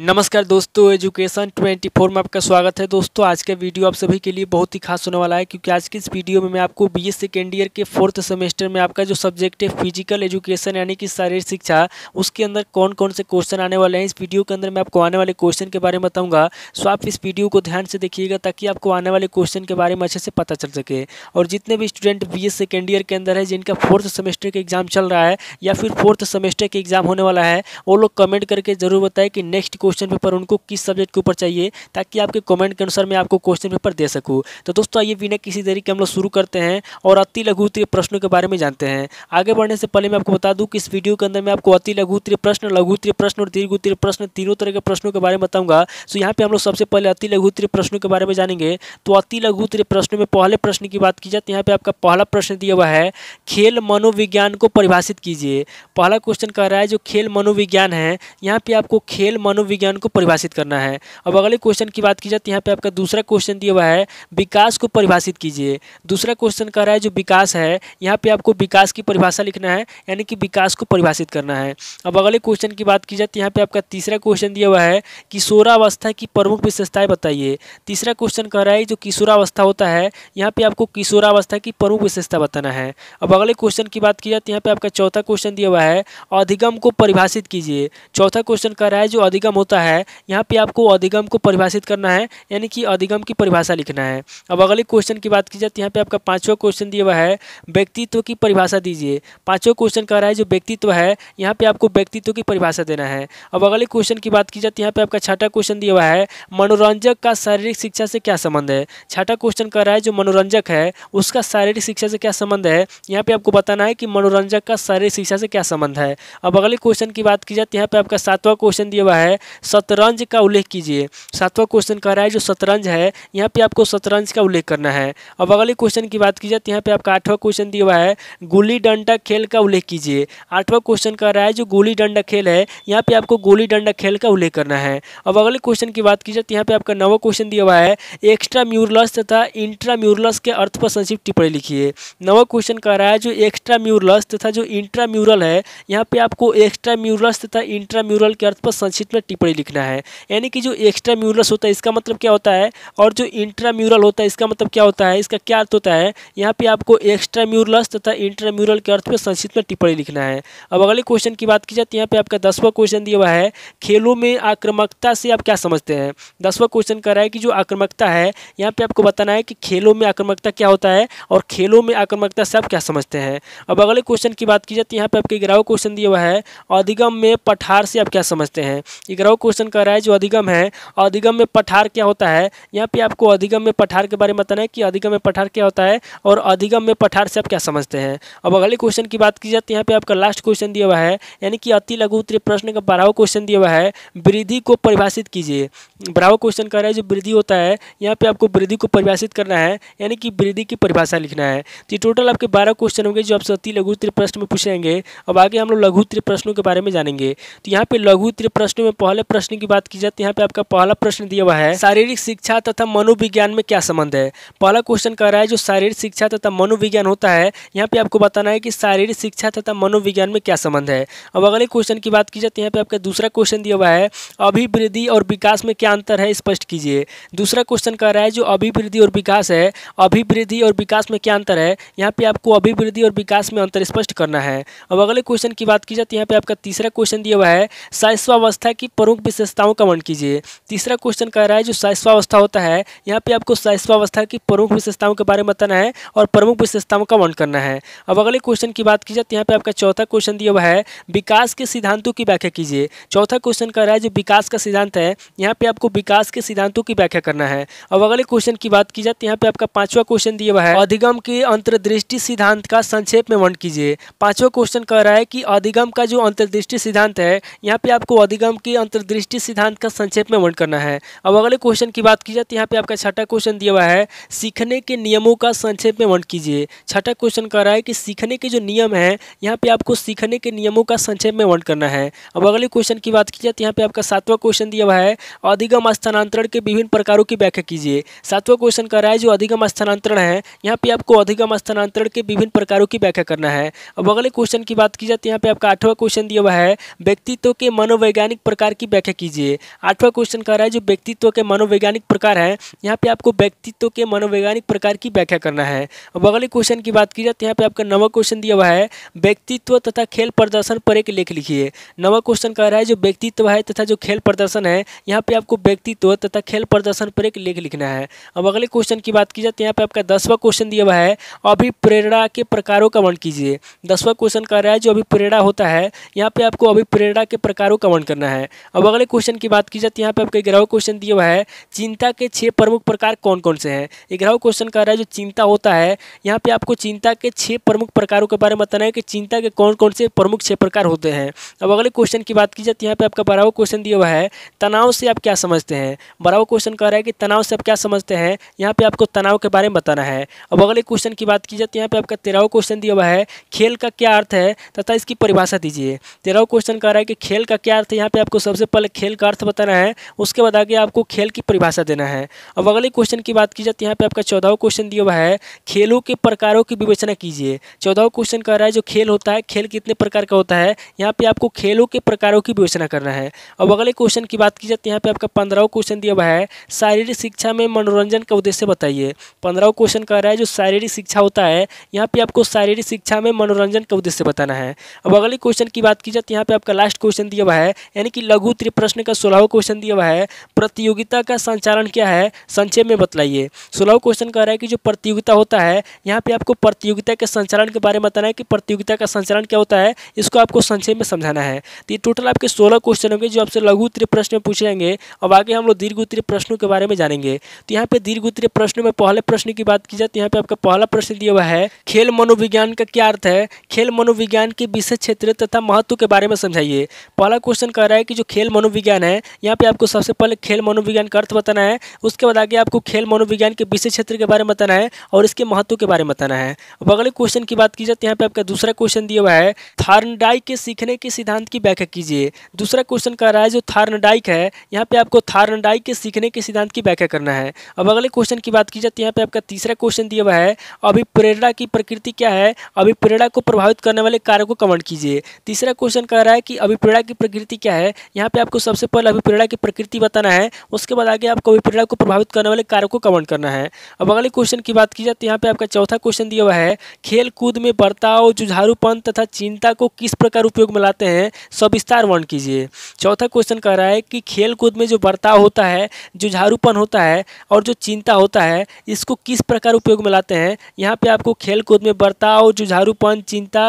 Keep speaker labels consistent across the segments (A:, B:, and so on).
A: नमस्कार दोस्तों एजुकेशन 24 में आपका स्वागत है दोस्तों आज का वीडियो आप सभी के लिए बहुत ही खास होने वाला है क्योंकि आज की इस वीडियो में मैं आपको बी एस सेकेंड ईयर के फोर्थ सेमेस्टर में आपका जो सब्जेक्ट है फिजिकल एजुकेशन यानी कि शारीरिक शिक्षा उसके अंदर कौन कौन से क्वेश्चन आने वाले हैं इस वीडियो के अंदर मैं आपको आने वाले क्वेश्चन के बारे में बताऊँगा सो आप इस वीडियो को ध्यान से देखिएगा ताकि आपको आने वाले क्वेश्चन के बारे में अच्छे से पता चल सके और जितने भी स्टूडेंट बी सेकेंड ईयर के अंदर है जिनका फोर्थ सेमेस्टर का एग्जाम चल रहा है या फिर फोर्थ सेमेस्टर का एग्जाम होने वाला है वो लोग कमेंट करके ज़रूर बताए कि नेक्स्ट क्वेश्चन पेपर उनको किस सब्जेक्ट के ऊपर चाहिए ताकि आपके कमेंट के अनुसार मैं आपको क्वेश्चन पेपर दे सकूँ तो दोस्तों ये बिना किसी तरीके हम लोग शुरू करते हैं और अति लघु प्रश्नों के बारे में जानते हैं आगे बढ़ने से पहले मैं आपको बता दूँ कि इस वीडियो के अंदर मैं आपको अति लघु प्रश्न लघु प्रश्न और दीर्घ प्रश्न तीनों तरह के प्रश्नों के बारे में बताऊँगा तो यहाँ पर हम लोग सबसे पहले अति लघु प्रश्नों के बारे में जानेंगे तो अति लघु प्रश्नों में पहले प्रश्न की बात की जाए तो यहाँ पर आपका पहला प्रश्न दिया हुआ है खेल मनोविज्ञान को परिभाषित कीजिए पहला क्वेश्चन कह रहा है जो खेल मनोविज्ञान है यहाँ पे आपको खेल मनोविज्ञान विज्ञान को परिभाषित करना है अब अगले क्वेश्चन की बात की जाती है यहाँ पे आपका दूसरा क्वेश्चन दिया हुआ है विकास को परिभाषित कीजिए दूसरा क्वेश्चन कह रहा है जो विकास है यहाँ पे आपको विकास की परिभाषा लिखना है यानी कि विकास को परिभाषित करना है अब अगले क्वेश्चन की बात की जाती है यहाँ पे आपका तीसरा क्वेश्चन दिया हुआ है किशोरावस्था की प्रमुख विशेषताएं बताइए तीसरा क्वेश्चन कह रहा है जो किशोरावस्था होता है यहाँ पे आपको किशोरावस्था की प्रमुख विशेषता बताना है अब अगले क्वेश्चन की बात की जाती है यहाँ पे आपका चौथा क्वेश्चन दिया हुआ है अधिगम को परिभाषित कीजिए चौथा क्वेश्चन कह रहा है जो अधिगम होता है यहाँ पे आपको अधिगम को परिभाषित करना है यानी कि अधिगम की परिभाषा लिखना है अब अगले क्वेश्चन की बात की जाए तो यहाँ पे आपका पांचवा क्वेश्चन दिया हुआ है व्यक्तित्व की परिभाषा दीजिए पांचवा क्वेश्चन कह रहा है जो व्यक्तित्व है यहाँ पे आपको व्यक्तित्व की परिभाषा देना है अब अगले क्वेश्चन की बात की जाए तो यहाँ पे आपका छठा क्वेश्चन दिया हुआ है मनोरंजक का शारीरिक शिक्षा से क्या संबंध है छठा क्वेश्चन कह रहा है जो मनोरंजक है उसका शारीरिक शिक्षा से क्या संबंध है यहाँ पे आपको बताना है कि मनोरंजक का शारीरिक शिक्षा से क्या संबंध है अब अगले क्वेश्चन की बात की जाए तो यहाँ पे आपका सातवां क्वेश्चन दिया हुआ है शतरंज का उल्लेख कीजिए सातवां क्वेश्चन कह रहा है जो शतरंज है यहाँ पे आपको शतरंज का उल्लेख करना है अब अगले क्वेश्चन की बात की जाए तो यहाँ पे आपका आठवां क्वेश्चन दिया हुआ है गोली डंडा खेल का उल्लेख कीजिए आठवां क्वेश्चन कह रहा है जो गोली डंडा खेल है यहाँ पे आपको गोली डंडा खेल का उल्लेख करना है अब अगले क्वेश्चन की बात की जाए तो यहाँ पे आपका नवा क्वेश्चन दिया हुआ है एक्स्ट्रा म्यूरलस तथा इंट्रा म्यूरलस के अर्थ पर संक्षिप्त टिप्पणी लिखिए नवा क्वेश्चन कह रहा है जो एक्स्ट्रा म्यूरलस तथा जो इंट्रा म्यूरल है यहाँ पे आपको एक्स्ट्रा म्यूरलस तथा इंट्रा म्यूरल के अर्थ पर संक्षिप्त में पढ़े लिखना है यानी कि जो एक्स्ट्रा म्यूरल्स होता है इसका मतलब क्या होता है और जो इंट्रा म्यूरल होता है इसका मतलब क्या होता है इसका क्या अर्थ होता है यहाँ पे आपको एक्स्ट्रा म्यूरल्स तथा इंट्रा म्यूरल के अर्थ पर संक्षिप्त में टिप्पणी लिखना है अब अगले क्वेश्चन की बात की जाती है यहाँ पर आपका दसवां क्वेश्चन दिया हुआ है खेलों में आक्रमकता से आप क्या समझते हैं दसवां क्वेश्चन कह रहा है कि जो आक्रमकता है यहाँ पर आपको बताना है कि खेलों में आक्रमकता क्या होता है और खेलों में आक्रमकता से आप क्या समझते हैं अब अगले क्वेश्चन की बात की जाती है यहाँ पर आपके ग्यारहवा क्वेश्चन दिया हुआ है अधिगम में पठार से आप क्या समझते हैं तेरह क्वेश्चन कह रहा है जो अधिगम है अधिगम में पठार क्या होता है यहाँ पे आपको अधिगम में पठार के बारे में बताना है कि अधिगम में पठार क्या होता है और अधिगम में पठार से आप क्या समझते हैं अब अगले क्वेश्चन की बात की जाती तो है यहाँ पे आपका लास्ट क्वेश्चन दिया हुआ है यानी कि अति लघु उत्तरीय प्रश्न का बारहवा क्वेश्चन दिया हुआ है वृद्धि को परिभाषित कीजिए बारहवा क्वेश्चन कह रहा है जो वृद्धि होता है यहाँ पे आपको वृद्धि को परिभाषित करना है यानी कि वृद्धि की परिभाषा लिखना है तो टोटल आपके बारह क्वेश्चन होंगे जो आपसे अति लघु उत्तरीय प्रश्न में पूछेंगे अब आगे हम लोग लघु उत्तरीय प्रश्नों के बारे में जानेंगे तो यहाँ पे लघु उत्तरीय प्रश्नों में पहले पहले प्रश्न की बात की जाए तो यहाँ पे आपका पहला प्रश्न दिया हुआ है शारीरिक शिक्षा तथा मनोविज्ञान में क्या संबंध है पहला क्वेश्चन कह रहा है जो शारीरिक शिक्षा तथा मनोविज्ञान होता है यहाँ पे आपको बताना है कि शारीरिक शिक्षा तथा मनोविज्ञान में क्या संबंध है अब अगले क्वेश्चन की बात की जाए तो यहाँ पे आपका दूसरा क्वेश्चन दिया हुआ है अभिवृद्धि और विकास में क्या अंतर है स्पष्ट कीजिए दूसरा क्वेश्चन कह रहा है जो अभिवृद्धि और विकास है अभिवृद्धि और विकास में क्या अंतर है यहाँ पे आपको अभिवृद्धि और विकास में अंतर स्पष्ट करना है अब अगले क्वेश्चन की बात की जाए तो यहाँ पे आपका तीसरा क्वेश्चन दिया हुआ है शैश्वावस्था की प्रमुख विशेषताओं का वर्णन कीजिए तीसरा क्वेश्चन कह रहा है जो साइस्वावस्था होता है यहाँ पे आपको साइस्वावस्था की प्रमुख विशेषताओं के बारे में बताना है और प्रमुख विशेषताओं का वर्णन करना है अब अगले क्वेश्चन की बात की जाए तो यहाँ पे आपका चौथा क्वेश्चन दिया हुआ है विकास के सिद्धांतों की व्याख्या कीजिए चौथा क्वेश्चन कह रहा है जो विकास का सिद्धांत है यहाँ पे आपको विकास के सिद्धांतों की व्याख्या करना है अब अगले क्वेश्चन की बात की जाए तो यहाँ पे आपका पांचवा क्वेश्चन दिया हुआ है अधिगम के अंतर्दृष्टि सिद्धांत का संक्षेप में वर्ण कीजिए पांचवा क्वेश्चन कह रहा है कि अधिगम का जो अंतर्दृष्टि सिद्धांत है यहाँ पे आपको अधिगम के अंतर अंतर्दृष्टि सिद्धांत का संक्षेप में वर्ण करना है अब अगले क्वेश्चन की बात की जाती तो है यहाँ पे आपका छठा क्वेश्चन दिया हुआ है सीखने के नियमों का संक्षेप में वर्ण कीजिए छठा क्वेश्चन कह रहा है कि सीखने के जो नियम है यहाँ पे आपको सीखने के नियमों का संक्षेप में वर्ण करना है अब अगले क्वेश्चन की बात की जाती तो है यहाँ पे आपका सातवा क्वेश्चन दिया हुआ है अधिगम स्थानांतरण के विभिन्न प्रकारों की व्याख्या कीजिए सातवा क्वेश्चन कह रहा है जो अधिगम स्थानांतरण है यहाँ पे आपको अधिगम स्थानांतरण के विभिन्न प्रकारों की व्याख्या करना है अब अगले क्वेश्चन की बात की जाती तो है यहाँ पे आपका आठवा क्वेश्चन दिया हुआ है व्यक्तित्व के मनोवैज्ञानिक प्रकार की की व्याख्या कीजिए आठवां क्वेश्चन कह रहा है जो व्यक्तित्व के मनोवैज्ञानिक प्रकार हैं यहाँ पे आपको व्यक्तित्व के मनोवैज्ञानिक प्रकार की व्याख्या करना है अब अगले क्वेश्चन की बात की जाए तो यहाँ पे आपका नवा क्वेश्चन दिया हुआ है व्यक्तित्व तथा खेल प्रदर्शन पर एक लेख लिखिए नवा क्वेश्चन कह रहा है जो व्यक्तित्व है तथा जो खेल प्रदर्शन है यहाँ पे आपको व्यक्तित्व तथा खेल प्रदर्शन पर एक लेख लिखना है अब अगले क्वेश्चन की बात की जाए तो यहाँ पे आपका दसवां क्वेश्चन दिया हुआ है अभिप्रेरणा के प्रकारों का वर्ण कीजिए दसवां क्वेश्चन कह रहा है जो अभिप्रेरणा होता है यहाँ पे आपको अभिप्रेरणा के प्रकारों का वर्ण करना है अब अगले क्वेश्चन की बात की जाती है यहाँ पे आपका ग्रह क्वेश्चन दिया हुआ है चिंता के छह प्रमुख प्रकार कौन कौन से हैं ग्रह क्वेश्चन कह रहा है जो चिंता होता है यहाँ पे आपको चिंता के छह प्रमुख प्रकारों के बारे में बताना है कि चिंता के कौन कौन से प्रमुख छह प्रकार होते हैं अब अगले क्वेश्चन की बात की जाती है यहाँ पे आपका बराबर क्वेश्चन दिया हुआ है तनाव से आप क्या समझते हैं बराबर क्वेश्चन कह रहा है कि तनाव से आप क्या समझते हैं यहाँ पे आपको तनाव के बारे में बताना है अब अगले क्वेश्चन की बात की जाती है यहाँ पे आपका तेरहवा क्वेश्चन दिया हुआ है खेल का क्या अर्थ है तथा इसकी परिभाषा दीजिए तेरहवा क्वेश्चन कह रहा है कि खेल का क्या अर्थ है यहाँ पे आपको सब सबसे पहले खेल का अर्थ बताना है उसके बाद आगे आपको खेल की परिभाषा देना है अब अगले क्वेश्चन की बात की जाती है यहाँ पे आपका चौदह क्वेश्चन दिया हुआ है खेलों के प्रकारों की विवेचना कीजिए चौदह क्वेश्चन कह रहा है जो खेल होता है खेल कितने प्रकार का होता है यहाँ पे आपको खेलों के प्रकारों की विवेचना करना है अब अगले क्वेश्चन की बात की जाती है यहाँ पे आपका पंद्रह क्वेश्चन दिया हुआ है शारीरिक शिक्षा में मनोरंजन का उद्देश्य बताइए पंद्रह क्वेश्चन कह रहा है जो शारीरिक शिक्षा होता है यहाँ पे आपको शारीरिक शिक्षा में मनोरंजन का उद्देश्य बताना है अब अगले क्वेश्चन की बात की जाती है यहाँ पे आपका लास्ट क्वेश्चन दिया हुआ है यानी कि लघु लघु प्रश्न का सोलह क्वेश्चन दिया हुआ है प्रतियोगिता का संचालन क्या है संक्षेप में बतलाइए सोलह क्वेश्चन कह रहा है कि जो प्रतियोगिता होता है यहाँ पे आपको प्रतियोगिता के संचालन के बारे में बताना है कि प्रतियोगिता का संचालन क्या होता है इसको आपको संक्षेप में समझाना है तो ये टोटल आपके सोलह क्वेश्चन होंगे जो आपसे लघु उत्तरी प्रश्न में पूछ लेंगे अब आगे हम लोग दीर्घ उत्तरी प्रश्नों के बारे में जानेंगे तो यहाँ पे दीर्घ उत्तरी प्रश्नों में पहले प्रश्न की बात की जाए तो यहाँ पे आपका पहला प्रश्न दिया हुआ है खेल मनोविज्ञान का क्या अर्थ है खेल मनोविज्ञान के विशेष क्षेत्र तथा महत्व के बारे में समझाइए पहला क्वेश्चन कह रहा है कि जो खेल मनोविज्ञान है यहाँ पे आपको सबसे पहले खेल मनोविज्ञान का अर्थ बताना है उसके बाद आगे आपको खेल मनोविज्ञान के विषय क्षेत्र के बारे में बताना है और इसके महत्व के बारे में बताना है अब अगले क्वेश्चन की बात की जाए तो यहाँ पे आपका दूसरा क्वेश्चन दिया हुआ है थार्नडाइक के सीखने के सिद्धांत की व्याख्या कीजिए दूसरा क्वेश्चन कह रहा है जो थार्नडाइक है यहाँ पे आपको थार्नडाइक के सीखने के सिद्धांत की व्याख्या करना है अब अगले क्वेश्चन की बात की जाए तो यहाँ पे आपका तीसरा क्वेश्चन दिया हुआ है अभिप्रेरणा की प्रकृति क्या है अभिप्रेरणा को प्रभावित करने वाले कार्य को कमेंट कीजिए तीसरा क्वेश्चन कह रहा है कि अभिप्रेरणा की प्रकृति क्या है यहाँ यहाँ पे आपको सबसे पहले अभिप्रेरणा की प्रकृति बताना है उसके बाद आगे आपको अभिप्रेरणा को प्रभावित करने वाले कार्य को कमेंट करना है अब अगले क्वेश्चन की बात की जाए तो यहाँ पे आपका चौथा क्वेश्चन दिया हुआ है खेल कूद में बर्ताव जुझारूपन तथा चिंता को किस प्रकार उपयोग में लाते हैं सविस्तार वर्ण कीजिए चौथा क्वेश्चन कह रहा है कि खेल कूद में जो बर्ताव होता है जुझारूपन होता है और जो चिंता होता है इसको किस प्रकार उपयोग में लाते हैं यहाँ पर आपको खेल कूद में बर्ताव जुझारूपन चिंता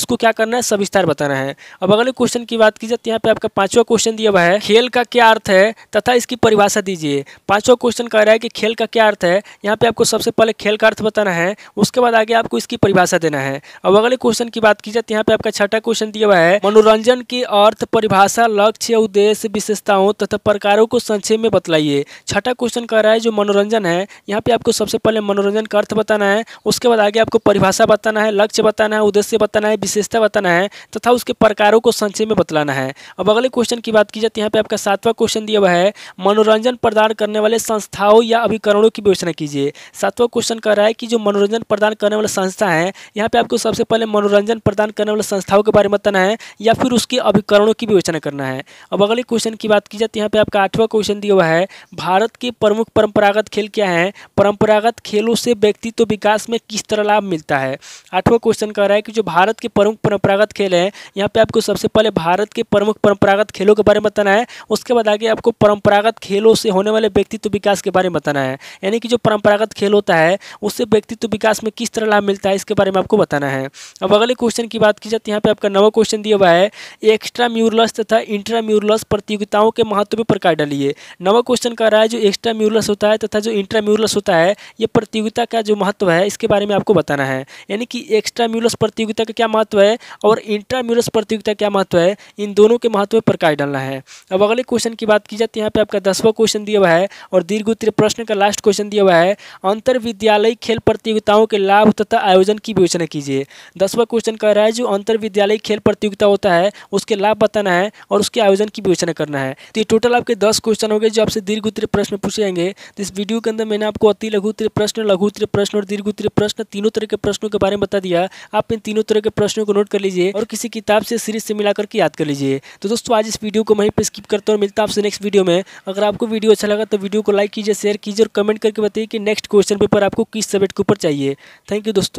A: इसको क्या करना है सविस्तार बताना है अब अगले क्वेश्चन की बात की जाए तो यहाँ पे आपका पाँचवा क्वेश्चन क्वेश्चन दिया हुआ है खेल का क्या अर्थ है तथा इसकी परिभाषा दीजिए पांचवा क्वेश्चन कह रहा है कि खेल का क्या अर्थ है यहाँ पे आपको सबसे पहले खेल का अर्थ बताना है उसके बाद आगे आपको इसकी परिभाषा देना है अब अगले क्वेश्चन की बात की जाए तो यहाँ पे आपका छठा क्वेश्चन दिया हुआ है मनोरंजन की अर्थ परिभाषा लक्ष्य उद्देश्य विशेषताओं तथा प्रकारों को संक्षेप में बतलाइए छठा क्वेश्चन कह रहा है जो मनोरंजन है यहाँ पे आपको सबसे पहले मनोरंजन का अर्थ बताना है उसके बाद आगे आपको परिभाषा बताना है लक्ष्य बताना है उद्देश्य बताना है विशेषता बताना है तथा उसके प्रकारों को संक्षेप में बतलाना है अब अगले क्वेश्चन की की बात की जाती है यहाँ पे आपका सातवां क्वेश्चन दिया हुआ है मनोरंजन प्रदान करने वाले संस्थाओं या अभिकरणों की विवेचना कीजिए सातवां क्वेश्चन कह रहा है कि जो मनोरंजन प्रदान करने वाले संस्था है यहाँ पे आपको सबसे पहले मनोरंजन प्रदान करने वाले संस्थाओं के बारे में बताना है या फिर उसके अभिकरणों की विवेचना करना है अब अगले क्वेश्चन की बात की जाती है यहाँ पे आपका आठवां क्वेश्चन दिया हुआ है भारत के प्रमुख परंपरागत खेल क्या है परंपरागत खेलों से व्यक्तित्व विकास में किस तरह लाभ मिलता है आठवां क्वेश्चन कह रहा है कि जो भारत के प्रमुख परंपरागत खेल है यहाँ पे आपको सबसे पहले भारत के प्रमुख परंपरागत खेलों के बारे में बताना है उसके बाद आगे आपको परंपरागत खेलों से होने वाले व्यक्तित्व विकास के बारे में बताना है यानी कि जो परंपरागत खेल होता है उससे व्यक्तित्व विकास में किस तरह लाभ मिलता है इसके बारे में आपको बताना है अब अगले क्वेश्चन की बात की जाती है यहाँ पर आपका नवा क्वेश्चन दिया हुआ है एक्स्ट्रा म्यूरलस तथा इंट्रा म्यूरलस प्रतियोगिताओं के महत्व पर प्रकार डालिए नवा क्वेश्चन कह रहा है जो एक्स्ट्रा म्यूरलस होता है तथा जो इंट्रा म्यूरलस होता है ये प्रतियोगिता का जो महत्व है इसके बारे में आपको बताना है यानी कि एक्स्ट्रा म्यूरलस प्रतियोगिता का क्या महत्व है और इंट्रा म्यूरलस प्रतियोगिता क्या महत्व है इन दोनों के महत्व पर प्रकाश डालना करना है अब अगले क्वेश्चन की बात की जाती है यहाँ पे आपका दसवां क्वेश्चन दिया हुआ है और दीर्घ उत्तरीय प्रश्न का लास्ट क्वेश्चन दिया हुआ है अंतर विद्यालय खेल प्रतियोगिताओं के लाभ तथा आयोजन की विवेचना कीजिए दसवां क्वेश्चन कह रहा है जो अंतर विद्यालय खेल प्रतियोगिता होता है उसके लाभ बताना है और उसके आयोजन की विवेचना करना है तो ये टोटल आपके दस क्वेश्चन हो गए जो आपसे दीर्घ उत्तरीय प्रश्न पूछे जाएंगे तो इस वीडियो के अंदर मैंने आपको अति लघु उत्तरीय प्रश्न लघु उत्तरीय प्रश्न और दीर्घ उत्तरीय प्रश्न तीनों तरह के प्रश्नों के बारे में बता दिया आप इन तीनों तरह के प्रश्नों को नोट कर लीजिए और किसी किताब से सीरीज से मिलाकर के याद कर लीजिए तो दोस्तों आज इस वीडियो वीडियो को वहीं पर स्किप करता हूँ मिलता है आपसे नेक्स्ट वीडियो में अगर आपको वीडियो अच्छा लगा तो वीडियो को लाइक कीजिए शेयर कीजिए और कमेंट करके बताइए कि नेक्स्ट क्वेश्चन पेपर आपको किस सब्जेक्ट के ऊपर चाहिए थैंक यू दोस्तों